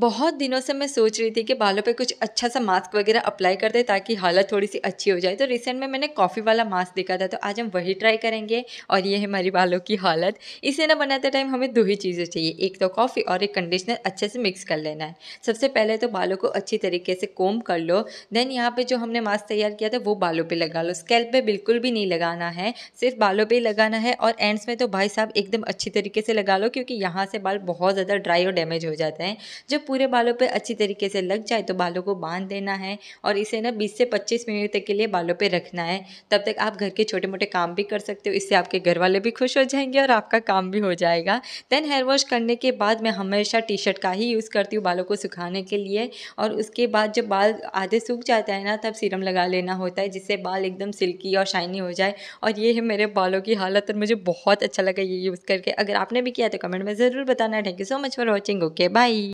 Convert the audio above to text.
बहुत दिनों से मैं सोच रही थी कि बालों पे कुछ अच्छा सा मास्क वगैरह अप्लाई कर दे ताकि हालत थोड़ी सी अच्छी हो जाए तो रिसेंट में मैंने कॉफ़ी वाला मास्क देखा था तो आज हम वही ट्राई करेंगे और ये है हमारी बालों की हालत इसे ना बनाते टाइम हमें दो ही चीज़ें चाहिए एक तो कॉफ़ी और एक कंडीशनर अच्छे से मिक्स कर लेना है सबसे पहले तो बालों को अच्छी तरीके से कोम कर लो देन यहाँ पर जो हमने मास्क तैयार किया था वो बालों पर लगा लो स्केल पर बिल्कुल भी नहीं लगाना है सिर्फ बालों पर ही लगाना है और एंड्स में तो भाई साहब एकदम अच्छी तरीके से लगा लो क्योंकि यहाँ से बाल बहुत ज़्यादा ड्राई और डैमेज हो जाते हैं जब पूरे बालों पर अच्छी तरीके से लग जाए तो बालों को बांध देना है और इसे ना बीस से पच्चीस मिनट तक के लिए बालों पर रखना है तब तक आप घर के छोटे मोटे काम भी कर सकते हो इससे आपके घर वाले भी खुश हो जाएंगे और आपका काम भी हो जाएगा देन हेयर वॉश करने के बाद मैं हमेशा टी शर्ट का ही यूज़ करती हूँ बालों को सुखाने के लिए और उसके बाद जब बाल आधे सूख जाते हैं ना तब सीरम लगा लेना होता है जिससे बाल एकदम सिल्की और शाइनी हो जाए और ये है मेरे बालों की हालत और मुझे बहुत अच्छा लगा ये यूज़ करके अगर आपने भी किया तो कमेंट में ज़रूर बताना thank you so much for watching okay by